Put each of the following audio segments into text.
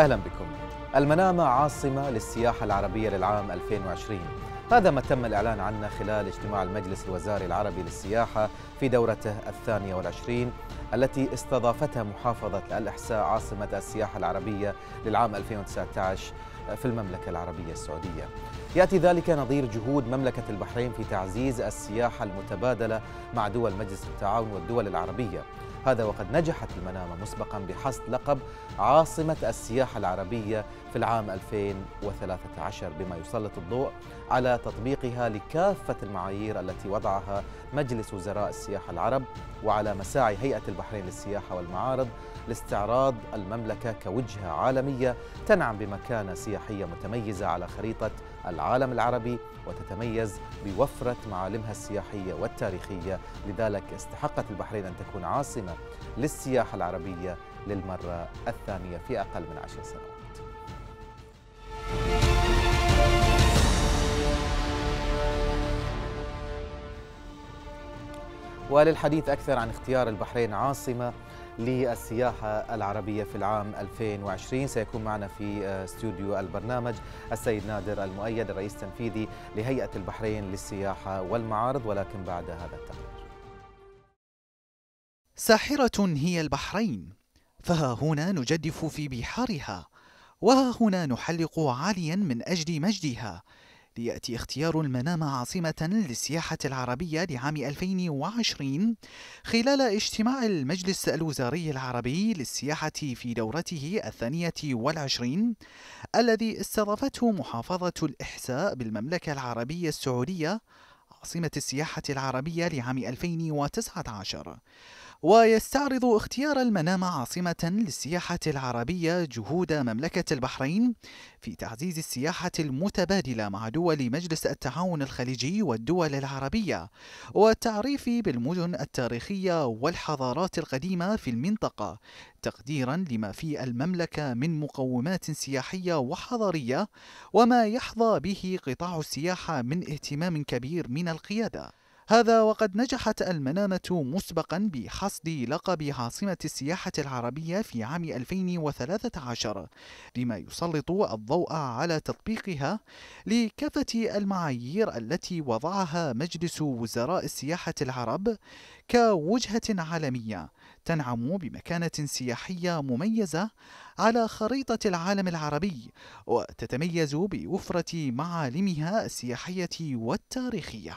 أهلا بكم المنامة عاصمة للسياحة العربية للعام 2020 هذا ما تم الإعلان عنه خلال اجتماع المجلس الوزاري العربي للسياحة في دورته الثانية والعشرين التي استضافتها محافظة الإحساء عاصمة السياحة العربية للعام 2019 في المملكة العربية السعودية يأتي ذلك نظير جهود مملكة البحرين في تعزيز السياحة المتبادلة مع دول مجلس التعاون والدول العربية هذا وقد نجحت المنامة مسبقا بحصد لقب عاصمة السياحة العربية في العام 2013 بما يسلط الضوء على تطبيقها لكافة المعايير التي وضعها مجلس وزراء السياحة العرب وعلى مساعي هيئة البحرين للسياحة والمعارض لاستعراض المملكة كوجهة عالمية تنعم بمكانة سياحية متميزة على خريطة العالم العربي وتتميز بوفرة معالمها السياحية والتاريخية لذلك استحقت البحرين أن تكون عاصمة للسياحة العربية للمرة الثانية في أقل من عشر سنوات وللحديث أكثر عن اختيار البحرين عاصمة للسياحة العربية في العام 2020 سيكون معنا في آه، استوديو البرنامج السيد نادر المؤيد الرئيس التنفيذي لهيئة البحرين للسياحة والمعارض ولكن بعد هذا التقرير ساحرة هي البحرين فها هنا نجدف في بحارها وها هنا نحلق عاليا من أجل مجدها ليأتي اختيار المنام عاصمة للسياحة العربية لعام 2020 خلال اجتماع المجلس الوزاري العربي للسياحة في دورته الثانية والعشرين الذي استضافته محافظة الإحساء بالمملكة العربية السعودية عاصمة السياحة العربية لعام 2019 ويستعرض اختيار المنام عاصمة للسياحة العربية جهود مملكة البحرين في تعزيز السياحة المتبادلة مع دول مجلس التعاون الخليجي والدول العربية والتعريف بالمدن التاريخية والحضارات القديمة في المنطقة تقديرا لما في المملكة من مقومات سياحية وحضارية وما يحظى به قطاع السياحة من اهتمام كبير من القيادة هذا وقد نجحت المنامة مسبقا بحصد لقب عاصمة السياحة العربية في عام 2013 لما يسلط الضوء على تطبيقها لكافة المعايير التي وضعها مجلس وزراء السياحة العرب كوجهة عالمية تنعم بمكانة سياحية مميزة على خريطة العالم العربي وتتميز بوفرة معالمها السياحية والتاريخية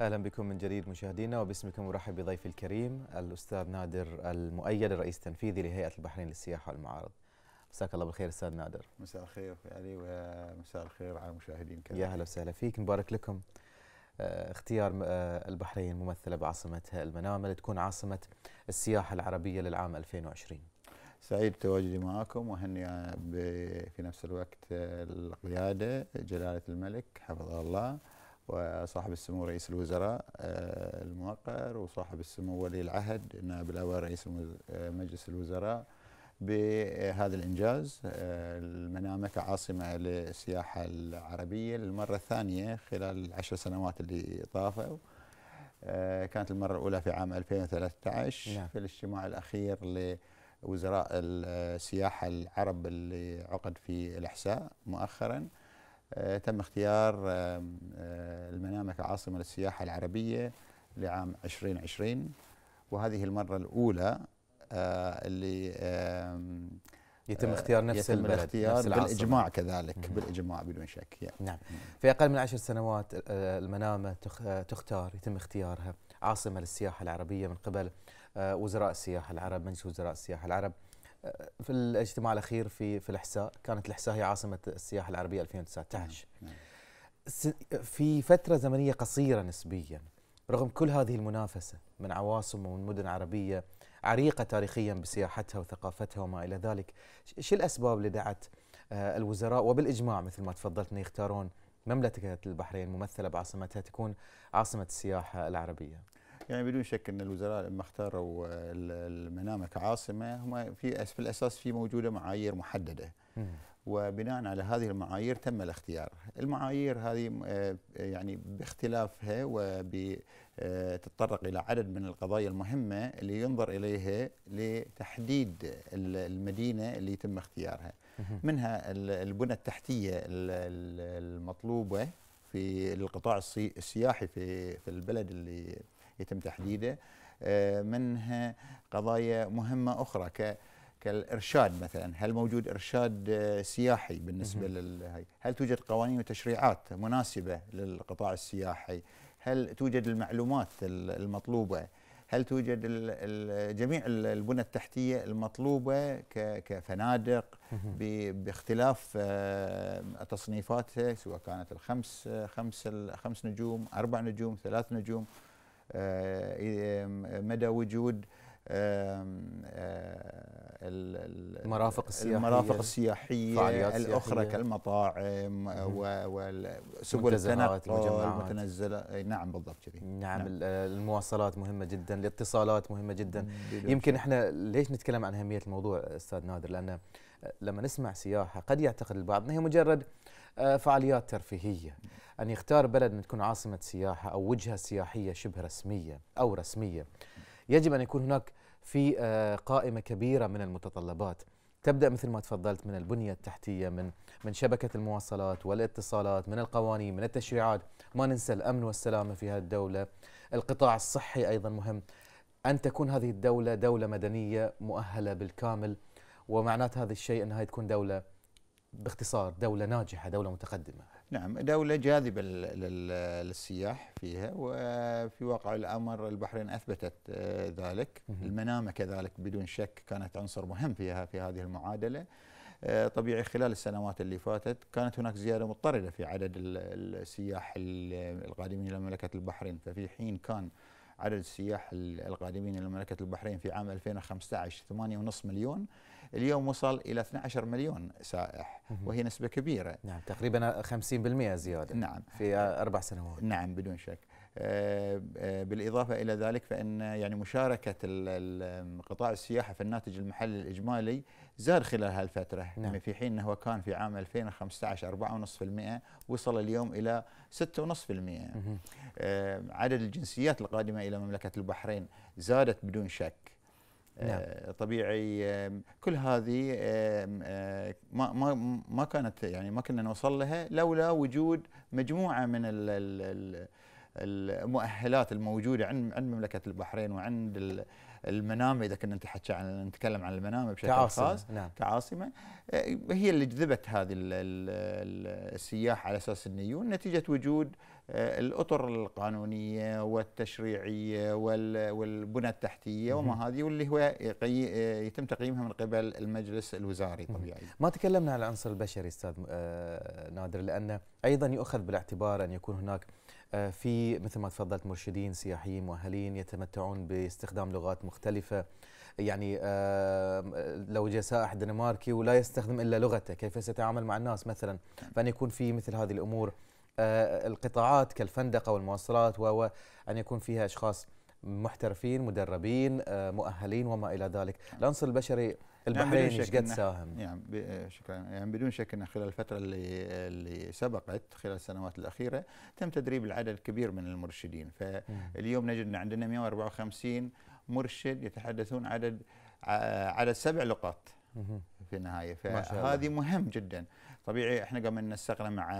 اهلا بكم من جديد مشاهدينا وباسمكم ارحب بضيفي الكريم الاستاذ نادر المؤيد الرئيس التنفيذي لهيئه البحرين للسياحه والمعارض. مساك الله بالخير استاذ نادر. مساء الخير اخوي علي ومساء الخير على المشاهدين كلهم. يا اهلا وسهلا فيك مبارك لكم آه، اختيار آه، البحرين ممثله بعاصمتها المنامه لتكون عاصمه السياحه العربيه للعام 2020. سعيد تواجدي معكم واهني في نفس الوقت القياده جلاله الملك حفظه الله. وصاحب السمو رئيس الوزراء آه، الموقر وصاحب السمو ولي العهد نائب الأول رئيس آه، مجلس الوزراء بهذا الإنجاز آه، المنامة كعاصمة للسياحة العربية للمرة الثانية خلال العشر سنوات اللي طافوا كانت المرة الأولى في عام 2013 نعم. في الاجتماع الأخير لوزراء السياحة العرب اللي عقد في الإحساء مؤخراً آه، تم اختيار آه، المنامة كعاصمة للسياحة العربية لعام 2020 وهذه المرة الأولى آه، اللي يتم اختيار نفس يتم البلد اختيار نفس بالاجماع كذلك مم. بالاجماع بدون شك يعني. نعم في اقل من عشر سنوات المنامه تختار يتم اختيارها عاصمه للسياحه العربيه من قبل وزراء السياحه العرب مجلس وزراء السياحه العرب في الاجتماع الاخير في في الاحساء كانت الاحساء هي عاصمه السياحه العربيه 2019 نعم، نعم. في فتره زمنيه قصيره نسبيا رغم كل هذه المنافسه من عواصم ومن مدن عربيه عريقه تاريخيا بسياحتها وثقافتها وما الى ذلك شو الاسباب اللي دعت آه، الوزراء وبالاجماع مثل ما تفضلت انه يختارون مملكه البحرين ممثله بعاصمتها تكون عاصمه السياحه العربيه يعني بدون شك ان الوزراء لما اختاروا المنامه كعاصمه هم في في الاساس في موجوده معايير محدده وبناء على هذه المعايير تم الاختيار المعايير هذه آه، يعني باختلافها وبتتطرق الى عدد من القضايا المهمه اللي ينظر اليها لتحديد المدينه اللي يتم اختيارها منها البنى التحتيه المطلوبه في القطاع السياحي في في البلد اللي يتم تحديده آه، منها قضايا مهمة أخرى ك كالإرشاد مثلا هل موجود إرشاد آه، سياحي بالنسبة لل هل توجد قوانين وتشريعات مناسبة للقطاع السياحي هل توجد المعلومات المطلوبة هل توجد جميع البنى التحتية المطلوبة كفنادق باختلاف آه، تصنيفاتها سواء كانت الخمس خمس خمس نجوم أربع نجوم ثلاث نجوم آه، إيه، مدى وجود آه، المرافق السياحيه المرافق السياحيه الاخرى كالمطاعم وسبل التنقل المتنزله نعم بالضبط كذي نعم, نعم المواصلات مهمه جدا الاتصالات مهمه جدا يمكن احنا ليش نتكلم عن اهميه الموضوع استاذ نادر لان لما نسمع سياحه قد يعتقد البعض انها مجرد آه، فعاليات ترفيهية أن يختار بلد أن تكون عاصمة سياحة أو وجهة سياحية شبه رسمية أو رسمية يجب أن يكون هناك في آه، قائمة كبيرة من المتطلبات تبدا مثل ما تفضلت من البنيه التحتيه من من شبكه المواصلات والاتصالات من القوانين من التشريعات ما ننسى الامن والسلامه في هذه الدوله القطاع الصحي ايضا مهم ان تكون هذه الدوله دوله مدنيه مؤهله بالكامل ومعنات هذا الشيء انها تكون دوله باختصار دولة ناجحة دولة متقدمة نعم دولة جاذبة للسياح فيها وفي واقع الأمر البحرين أثبتت آه، ذلك المنامة كذلك بدون شك كانت عنصر مهم فيها في هذه المعادلة آه، طبيعي خلال السنوات اللي فاتت كانت هناك زيادة مضطردة في عدد السياح القادمين إلى مملكة البحرين ففي حين كان عدد السياح القادمين إلى مملكة البحرين في عام 2015 8.5 مليون اليوم وصل إلى 12 مليون سائح وهي نسبة كبيرة نعم تقريبا 50% زيادة نعم في أربع سنوات نعم بدون شك آه، آه، بالإضافة إلى ذلك فإن يعني مشاركة قطاع السياحة في الناتج المحلي الإجمالي زاد خلال هالفترة نعم. يعني في حين أنه كان في عام 2015 4.5% وصل اليوم إلى 6.5% آه، عدد الجنسيات القادمة إلى مملكة البحرين زادت بدون شك نعم. آه، طبيعي كل هذه آه، ما ما ما كانت يعني ما كنا نوصل لها لولا وجود مجموعه من ال المؤهلات الموجوده عند عند مملكه البحرين وعند المنامه اذا كنا نتحكي عن نتكلم عن المنامه بشكل كعاصمة. خاص نعم. كعاصمه آه، هي اللي جذبت هذه السياح على اساس انه يجون نتيجه وجود آه، الاطر القانونيه والتشريعيه والبنى التحتيه وما هذه واللي هو آه، يتم تقييمها من قبل المجلس الوزاري طبيعي. ما تكلمنا عن العنصر البشري استاذ آه، نادر لانه ايضا يؤخذ بالاعتبار ان يكون هناك في مثل ما تفضلت مرشدين سياحيين مؤهلين يتمتعون باستخدام لغات مختلفه يعني لو جاء سائح دنماركي ولا يستخدم الا لغته كيف سيتعامل مع الناس مثلا نعم. فان يكون في مثل هذه الامور آه، القطاعات كالفندقه والمواصلات و ان يكون فيها اشخاص محترفين مدربين آه، مؤهلين وما الى ذلك العنصر البشري نعم، البحرين ايش قد ساهم؟ نعم آه، شكرا يعني بدون شك ان خلال الفتره اللي اللي سبقت خلال السنوات الاخيره تم تدريب العدد الكبير من المرشدين فاليوم نجد ان عندنا 154 مرشد يتحدثون عدد عدد سبع لغات في النهايه فهذه مهم جدا طبيعي احنا قام نستقنا مع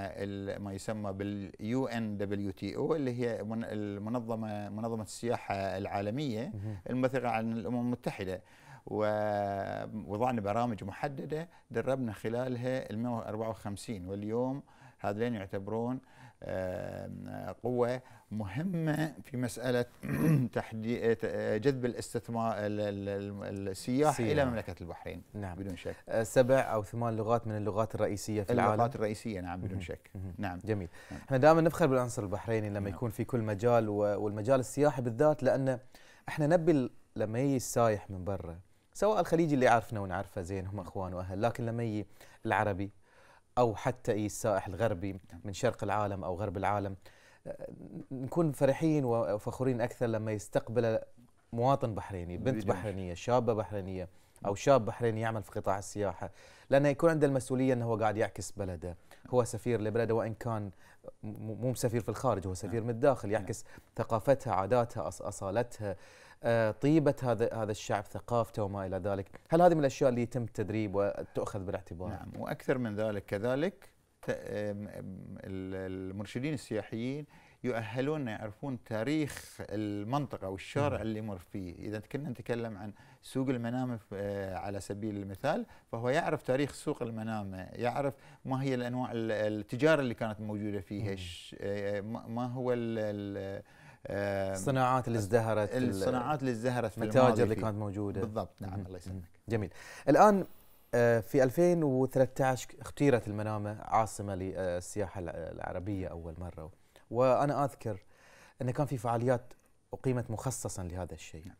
ما يسمى باليو ان دبليو تي او اللي هي المنظمه منظمه السياحه العالميه المثقه عن الامم المتحده ووضعنا برامج محدده دربنا خلالها ال 154 واليوم هذين يعتبرون قوة مهمة في مسألة جذب الاستثمار السياح إلى مملكة البحرين نعم. بدون شك آه، سبع أو ثمان لغات من اللغات الرئيسية في العالم اللغات الرئيسية نعم بدون شك نعم جميل نعم. احنا دائما نفخر بالعنصر البحريني لما نعم. يكون في كل مجال والمجال السياحي بالذات لأن احنا نبي لما يجي السايح من برا سواء الخليجي اللي عارفنا ونعرفه زين هم اخوان واهل لكن لما يجي العربي أو حتى اي السائح الغربي من شرق العالم أو غرب العالم أه، نكون فرحين وفخورين أكثر لما يستقبل مواطن بحريني بنت بحرينية شابة بحرينية أو شاب بحريني يعمل في قطاع السياحة لأنه يكون عنده المسؤولية أنه هو قاعد يعكس بلده هو سفير لبلده وإن كان مو سفير في الخارج هو سفير من الداخل يعكس نعم. ثقافتها عاداتها أصالتها آه، طيبه هذا هذا الشعب ثقافته وما الى ذلك، هل هذه من الاشياء اللي يتم التدريب وتؤخذ بالاعتبار؟ نعم واكثر من ذلك كذلك المرشدين السياحيين يؤهلون يعرفون تاريخ المنطقة والشارع نعم. اللي يمر فيه إذا كنا نتكلم عن سوق المنامة آه، على سبيل المثال فهو يعرف تاريخ سوق المنامة يعرف ما هي الأنواع التجارة اللي كانت موجودة فيها نعم. آه، ما هو ال الصناعات اللي ازدهرت الصناعات اللي ازدهرت في المتاجر اللي كانت موجوده بالضبط نعم الله يسلمك جميل الان آه، في 2013 اختيرت المنامه عاصمه للسياحه العربيه اول مره وانا اذكر انه كان في فعاليات اقيمت مخصصا لهذا الشيء نعم.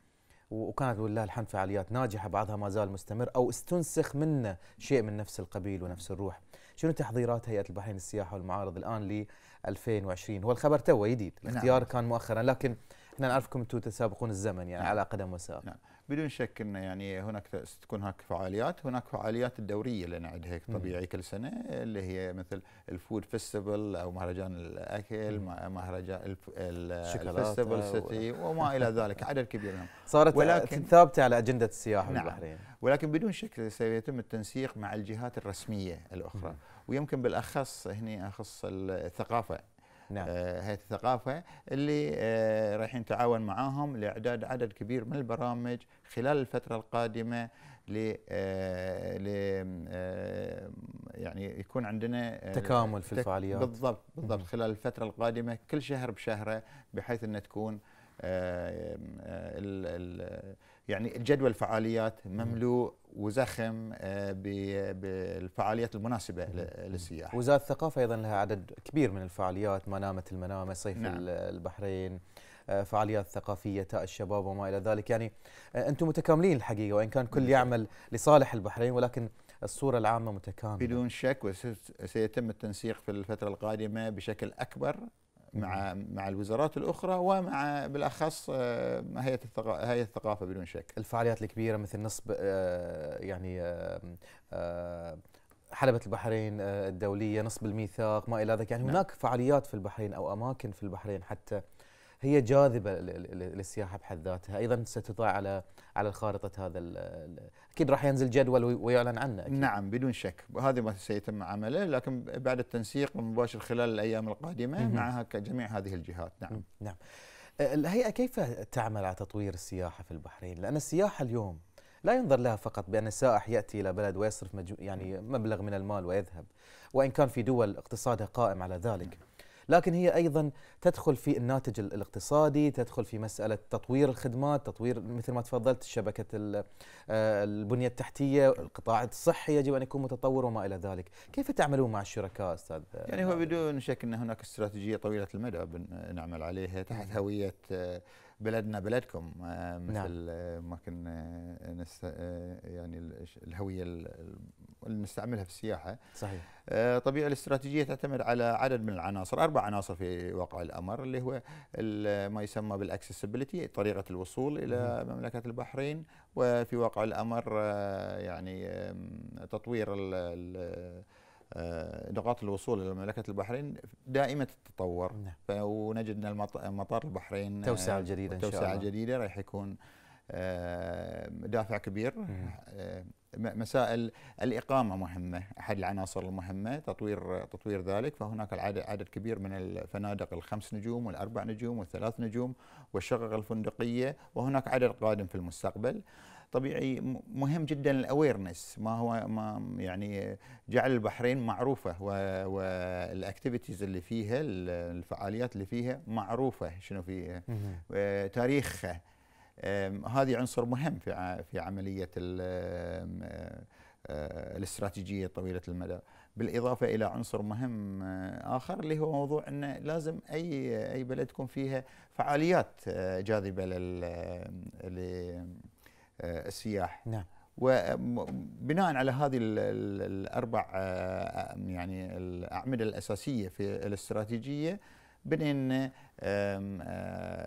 وكانت ولله الحمد فعاليات ناجحه بعضها ما زال مستمر او استنسخ منه شيء من نفس القبيل ونفس الروح شنو تحضيرات هيئه البحرين للسياحه والمعارض الان 2020 هو الخبر تو جديد نعم. الاختيار نعم. كان مؤخرا لكن احنا نعرفكم انتم تسابقون الزمن يعني نعم. على قدم وساق نعم. بدون شك انه يعني هناك تكون هناك فعاليات هناك فعاليات الدوريه اللي نعد هيك طبيعي كل سنه اللي هي مثل الفود فيستيفال او مهرجان الاكل مهرجان الفيستيفال سيتي وما الى ذلك عدد كبير منهم صارت ولكن ثابته على اجنده السياحه نعم البحرين ولكن بدون شك سيتم التنسيق مع الجهات الرسميه الاخرى ويمكن بالاخص هني اخص الثقافه نعم. هيئه آه، الثقافه اللي آه، رايحين نتعاون معاهم لاعداد عدد كبير من البرامج خلال الفتره القادمه ل آه، يعني يكون عندنا تكامل في الفعاليات بالضبط بالضبط خلال الفتره القادمه كل شهر بشهره بحيث انها تكون ال ال يعني جدول فعاليات مملوء وزخم آه، بالفعاليات المناسبة للسياح وزارة الثقافة أيضا لها عدد كبير من الفعاليات منامة المنامة صيف نعم. البحرين آه، فعاليات ثقافيه تاء الشباب وما الى ذلك يعني آه، انتم متكاملين الحقيقه وان كان كل نعم. يعمل لصالح البحرين ولكن الصوره العامه متكامله بدون شك وسيتم التنسيق في الفتره القادمه بشكل اكبر مع مع الوزارات الاخرى ومع بالاخص آه، هيئه هيئه الثقافه بدون شك. الفعاليات الكبيره مثل نصب آه، يعني آه، حلبة البحرين الدولية نصب الميثاق ما إلى ذلك يعني نعم. هناك فعاليات في البحرين أو أماكن في البحرين حتى هي جاذبه للسياحه بحد ذاتها ايضا ستضع على على خارطه هذا اكيد راح ينزل جدول ويعلن عنه أكيد. نعم بدون شك وهذا ما سيتم عمله لكن بعد التنسيق المباشر خلال الايام القادمه مع جميع هذه الجهات نعم نعم أه، الهيئه كيف تعمل على تطوير السياحه في البحرين لان السياحه اليوم لا ينظر لها فقط بان السائح ياتي الى بلد ويصرف مجو يعني مبلغ من المال ويذهب وان كان في دول اقتصادها قائم على ذلك لكن هي ايضا تدخل في الناتج الاقتصادي تدخل في مساله تطوير الخدمات تطوير مثل ما تفضلت شبكه آه، البنيه التحتيه القطاع الصحي يجب ان يكون متطور وما الى ذلك كيف تعملون مع الشركاء استاذ يعني هو بدون شك ان هناك استراتيجيه طويله المدى نعمل عليها تحت نعم. هويه آه، بلدنا بلدكم آه، مثل نعم. آه، ما كنا آه، نست... يعني الهويه اللي نستعملها في السياحه صحيح طبيعي الاستراتيجيه تعتمد على عدد من العناصر اربع عناصر في واقع الامر اللي هو ما يسمى بالاكسسبيلتي طريقه الوصول الى مملكه البحرين وفي واقع الامر يعني تطوير ال آه، نقاط الوصول إلى مملكة البحرين دائمة التطور نعم. ونجد أن مطار البحرين آه، توسع الجديد إن شاء الله توسعة جديدة راح يكون آه، دافع كبير مسائل الإقامة مهمة أحد العناصر المهمة تطوير تطوير ذلك فهناك عدد كبير من الفنادق الخمس نجوم والأربع نجوم والثلاث نجوم والشقق الفندقية وهناك عدد قادم في المستقبل طبيعي مهم جدا الاويرنس ما هو ما يعني جعل البحرين معروفه والاكتيفيتيز اللي فيها الفعاليات اللي فيها معروفه شنو فيها آه، تاريخها هذه عنصر مهم في في عمليه آه، الاستراتيجيه طويله المدى بالاضافه الى عنصر مهم آه، اخر اللي هو موضوع انه لازم اي اي بلد تكون فيها فعاليات جاذبه لل آه، السياح نعم وبناء على هذه الاربع آه، يعني الاعمده الاساسيه في الاستراتيجيه بنين آه،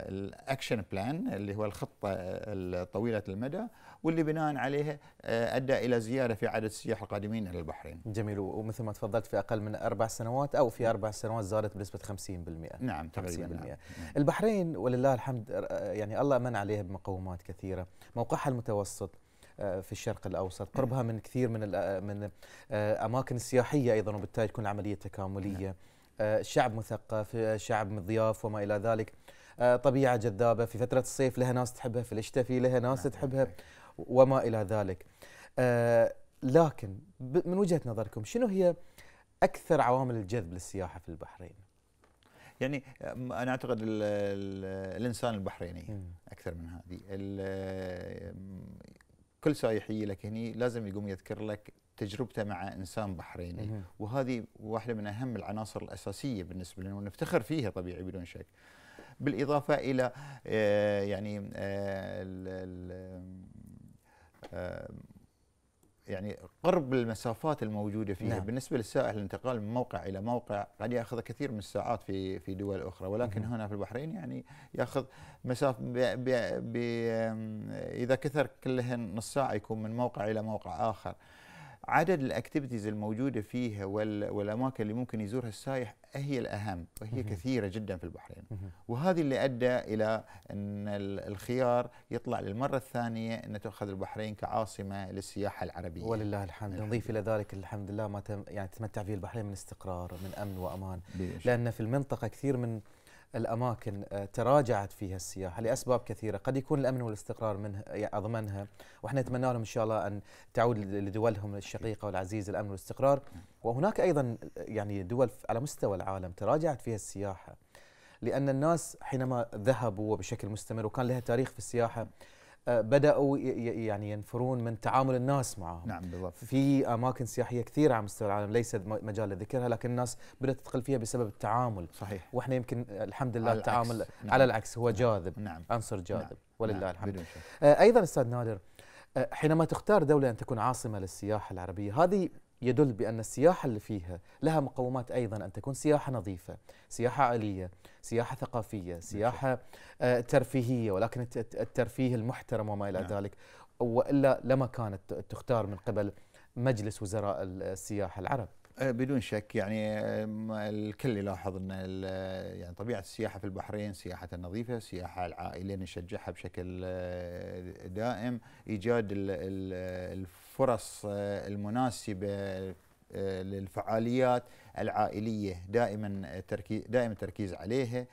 الاكشن بلان اللي هو الخطه آه، الطويله المدى واللي بناء عليه آه، ادى الى زياده في عدد السياح القادمين الى البحرين. جميل ومثل ما تفضلت في اقل من اربع سنوات او في نعم. اربع سنوات زادت بنسبه 50% نعم تقريبا 50% نعم. البحرين ولله الحمد يعني الله من عليها بمقومات كثيره، موقعها المتوسط في الشرق الاوسط، قربها من كثير من من اماكن السياحيه ايضا وبالتالي تكون العمليه تكامليه. نعم. آه، شعب مثقف آه، شعب مضياف وما إلى ذلك آه، طبيعة جذابة في فترة الصيف لها ناس تحبها في في لها ناس نعم. تحبها نعم. وما إلى ذلك لكن من وجهة نظركم شنو هي أكثر عوامل الجذب للسياحة في البحرين؟ يعني انا اعتقد الـ الـ الانسان البحريني اكثر من هذه كل سايح يجي لك هني لازم يقوم يذكر لك تجربته مع انسان بحريني وهذه واحده من اهم العناصر الاساسيه بالنسبه لنا ونفتخر فيها طبيعي بدون شك بالاضافه الى آه، يعني آه، آه، يعني قرب المسافات الموجوده فيها نعم. بالنسبه للسائح الانتقال من موقع الى موقع قد ياخذ كثير من الساعات في في دول اخرى ولكن مم. هنا في البحرين يعني ياخذ مسافه بي بي بي اذا كثر كلهن نص ساعه يكون من موقع الى موقع اخر عدد الاكتيفيتيز الموجوده فيها والاماكن اللي ممكن يزورها السائح هي الاهم وهي كثيره جدا في البحرين وهذه اللي ادى الى ان الخيار يطلع للمره الثانيه ان تاخذ البحرين كعاصمه للسياحه العربيه ولله الحمد نضيف الى ذلك الحمد لله ما يعني تمتع فيه البحرين من استقرار من امن وامان لان في المنطقه كثير من الأماكن آه، تراجعت فيها السياحة لأسباب كثيرة قد يكون الأمن والاستقرار منها أضمنها وإحنا نتمنى لهم إن شاء الله أن تعود لدولهم الشقيقة والعزيزة الأمن والاستقرار وهناك أيضا يعني دول على مستوى العالم تراجعت فيها السياحة لأن الناس حينما ذهبوا بشكل مستمر وكان لها تاريخ في السياحة بداوا يعني ينفرون من تعامل الناس معهم نعم بالضبط في اماكن سياحيه كثيره على مستوى العالم ليس مجال لذكرها لكن الناس بدات تدخل فيها بسبب التعامل صحيح واحنا يمكن الحمد لله على التعامل نعم. على العكس هو جاذب نعم. عنصر جاذب نعم. ولله نعم. الحمد ايضا استاذ نادر حينما تختار دوله ان تكون عاصمه للسياحه العربيه هذه يدل بأن السياحة اللي فيها لها مقومات أيضا أن تكون سياحة نظيفة سياحة عالية سياحة ثقافية سياحة آه، ترفيهية ولكن الترفيه المحترم وما إلى نعم. ذلك وإلا لما كانت تختار من قبل مجلس وزراء السياحة العرب آه، بدون شك يعني آه، الكل يلاحظ ان يعني طبيعه السياحه في البحرين سياحه نظيفه، سياحه العائليه نشجعها بشكل دائم، ايجاد الفرص آه، المناسبه آه، للفعاليات العائليه دائما آه، تركيز دائما تركيز عليها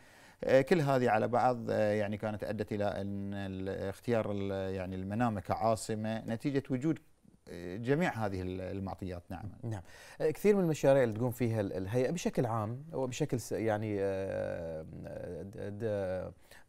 كل هذه على بعض يعني كانت ادت الى ان اختيار يعني المنامه كعاصمه نتيجه وجود جميع هذه المعطيات نعم نعم أه، كثير من المشاريع اللي تقوم فيها الهيئه بشكل عام وبشكل يعني أه،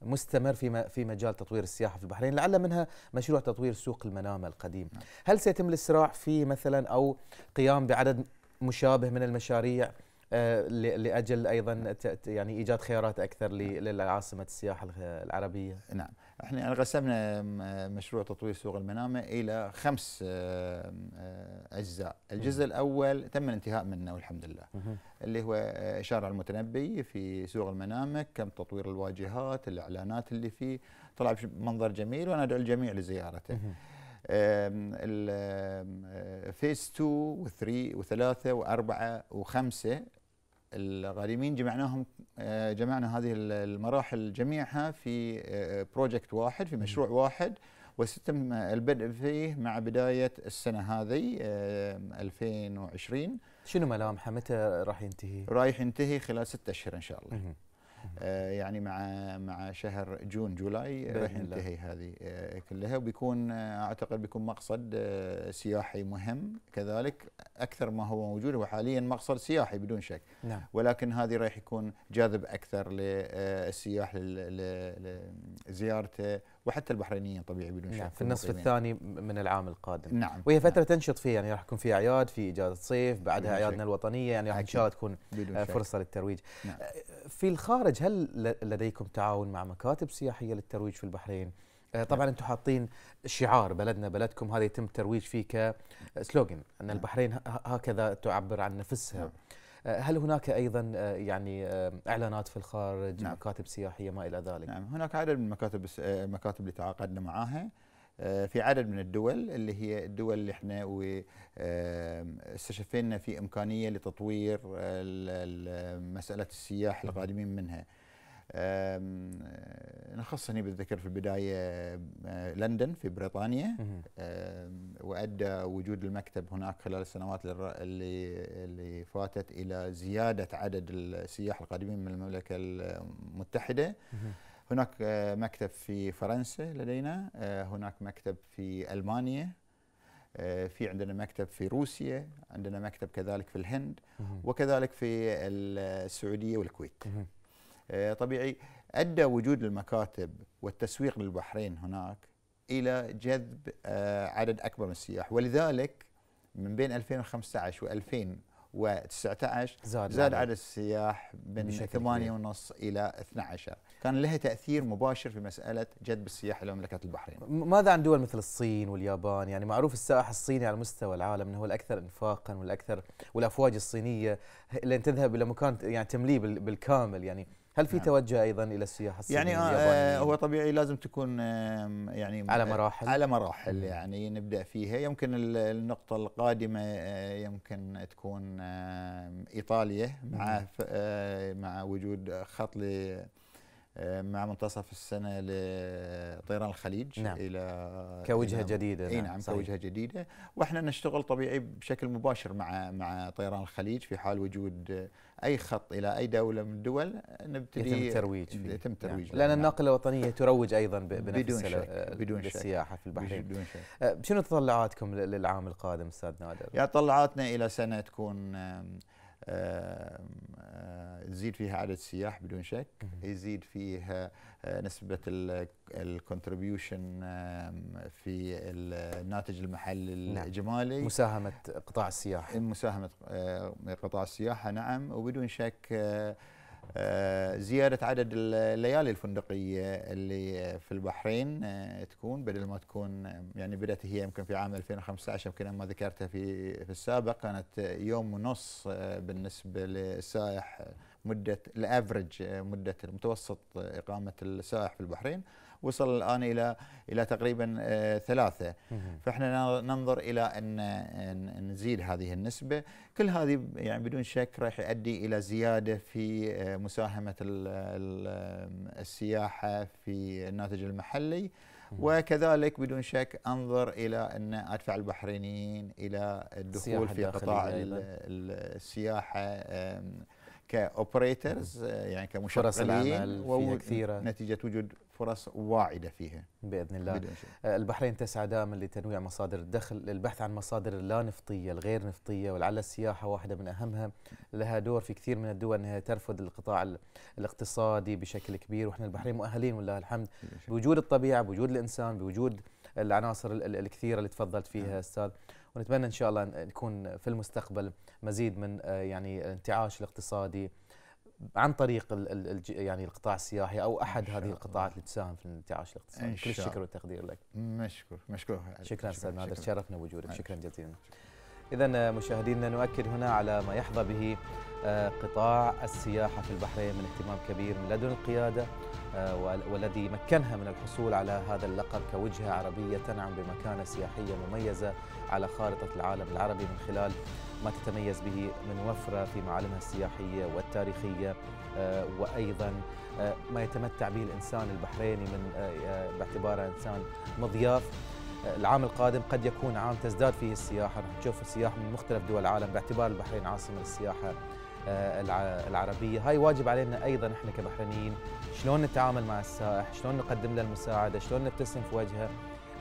مستمر في في مجال تطوير السياحه في البحرين لعل منها مشروع تطوير سوق المنامه القديم نعم. هل سيتم الاسراع فيه مثلا او قيام بعدد مشابه من المشاريع أه، لاجل ايضا يعني ايجاد خيارات اكثر لعاصمه السياحه العربيه نعم احنا قسمنا مشروع تطوير سوق المنامه الى خمس آه، اجزاء، الجزء الاول تم الانتهاء منه والحمد لله. اللي هو شارع المتنبي في سوق المنامه، كم تطوير الواجهات، الاعلانات اللي فيه، طلع بمنظر جميل وانا ادعو الجميع لزيارته. الفيس 2 و3 و3 و4 و5 الغارمين جمعناهم آه، جمعنا هذه المراحل جميعها في بروجكت آه، واحد في مشروع واحد وستم البدء فيه مع بدايه السنه هذه 2020 شنو ملامحه متى راح ينتهي؟ رايح ينتهي خلال ستة اشهر ان شاء الله. آه، يعني مع مع شهر جون جولاي آه، راح ينتهي هذه آه، كلها وبيكون اعتقد بيكون مقصد سياحي مهم كذلك اكثر ما هو موجود هو حاليا مقصد سياحي بدون شك نعم. ولكن هذه راح يكون جاذب اكثر للسياح لزيارته وحتى البحرينيين طبيعي بدون نعم شك في النصف الثاني من العام القادم نعم وهي فتره نعم. تنشط فيها يعني راح يكون في اعياد في اجازه صيف بعدها اعيادنا الوطنيه يعني راح ان شاء الله تكون فرصه للترويج نعم. في الخارج هل لديكم تعاون مع مكاتب سياحيه للترويج في البحرين؟ آه، طبعا انتم حاطين شعار بلدنا بلدكم هذا يتم الترويج فيه كسلوجن ان نعم. البحرين هكذا تعبر عن نفسها نعم. آه، هل هناك ايضا آه، يعني اعلانات في الخارج نعم. مكاتب سياحيه ما الى ذلك نعم هناك عدد من المكاتب المكاتب اللي تعاقدنا معاها آه، في عدد من الدول اللي هي الدول اللي احنا استشفينا في امكانيه لتطوير مساله السياح القادمين منها. نخص هنا بالذكر في البدايه لندن في بريطانيا وادى وجود المكتب هناك خلال السنوات اللي اللي فاتت الى زياده عدد السياح القادمين من المملكه المتحده. هناك آه، مكتب في فرنسا لدينا آه، هناك مكتب في ألمانيا آه، في عندنا مكتب في روسيا عندنا مكتب كذلك في الهند وكذلك في السعودية والكويت طبيعي أدى وجود المكاتب والتسويق للبحرين هناك إلى جذب عدد أكبر من السياح ولذلك من بين 2015 و 2000 و19 زاد, زاد عدد السياح من 8 ونص الى 12 كان لها تاثير مباشر في مساله جذب السياح الى مملكه البحرين ماذا عن دول مثل الصين واليابان يعني معروف السائح الصيني على مستوى العالم انه هو الاكثر انفاقا والاكثر والافواج الصينيه لين تذهب الى مكان يعني تمليه بالكامل يعني هل في نعم. توجه ايضا الى السياحه الصينيه يعني آه, آه، هو طبيعي لازم تكون يعني على مراحل على مراحل يعني نبدا فيها يمكن النقطه القادمه آه، يمكن تكون ايطاليا مع آه، مع وجود خط مع منتصف السنه لطيران الخليج نعم. الى كوجهه إلى جديده نعم، اي نعم صحيح. كوجهه جديده واحنا نشتغل طبيعي بشكل مباشر مع مع طيران الخليج في حال وجود اي خط الى اي دوله من الدول نبتدي يتم الترويج فيه. يتم نعم. الترويج يعني لان الناقله الوطنيه تروج ايضا بنفس بدون شك بدون شك للسياحه في البحرين بدون شك أه، شنو تطلعاتكم للعام القادم استاذ نادر؟ يعني تطلعاتنا الى سنه تكون يزيد فيها عدد السياح بدون شك يزيد فيها نسبة الكونتريبيوشن في الناتج المحلي نعم. الإجمالي مساهمة قطاع السياحة مساهمة قطاع السياحة نعم وبدون شك آه، زيادة عدد الليالي الفندقيه اللي في البحرين آه، تكون بدل ما تكون آه، يعني بدات هي يمكن في عام 2015 يمكن ما ذكرتها في في السابق كانت يوم ونص بالنسبه للسائح مده الافرج مده المتوسط اقامه السائح في البحرين وصل الآن إلى إلى تقريبا آه، ثلاثة فإحنا ننظر إلى أن نزيد هذه النسبة كل هذه يعني بدون شك راح يؤدي إلى زيادة في آه، مساهمة السياحة في الناتج المحلي وكذلك بدون شك انظر الى ان ادفع البحرينيين الى الدخول في قطاع السياحه كاوبريترز آه، يعني كمشغلين فرص العمل نتيجه وجود فرص واعده فيها باذن الله بدأ. آه، البحرين تسعى دائما لتنويع مصادر الدخل للبحث عن مصادر اللا نفطيه الغير نفطيه ولعل السياحه واحده من اهمها لها دور في كثير من الدول انها ترفض القطاع الاقتصادي بشكل كبير واحنا البحرين مؤهلين والله الحمد بوجود الطبيعه بوجود الانسان بوجود العناصر الكثيره اللي تفضلت فيها نعم. استاذ ونتمنى ان شاء الله نكون في المستقبل مزيد من آه، يعني الانتعاش الاقتصادي عن طريق الـ الـ يعني القطاع السياحي او احد هذه القطاعات اللي تساهم في الانتعاش الاقتصادي كل الشكر والتقدير لك مشكور مشكور شكرا استاذ نادر تشرفنا بوجودك شكرا جزيلا اذا مشاهدينا نؤكد هنا على ما يحظى به آه، قطاع السياحه في البحرين من اهتمام كبير من لدن القياده آه، والذي مكنها من الحصول على هذا اللقب كوجهه عربيه تنعم بمكانه سياحيه مميزه على خارطه العالم العربي من خلال ما تتميز به من وفرة في معالمها السياحية والتاريخية آه، وأيضا آه، ما يتمتع به الإنسان البحريني من آه، باعتباره إنسان مضياف العام القادم قد يكون عام تزداد فيه السياحة راح نشوف السياحة من مختلف دول العالم باعتبار البحرين عاصمة السياحة العربية هاي واجب علينا أيضا إحنا كبحرينيين شلون نتعامل مع السائح شلون نقدم له المساعدة شلون نبتسم في وجهه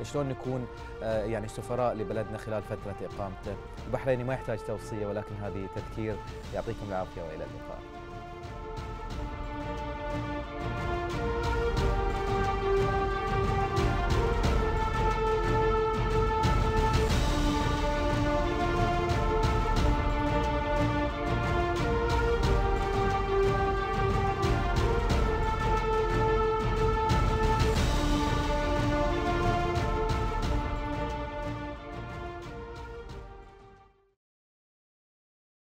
شلون نكون آه، يعني سفراء لبلدنا خلال فتره اقامته البحريني ما يحتاج توصيه ولكن هذه تذكير يعطيكم العافيه والى اللقاء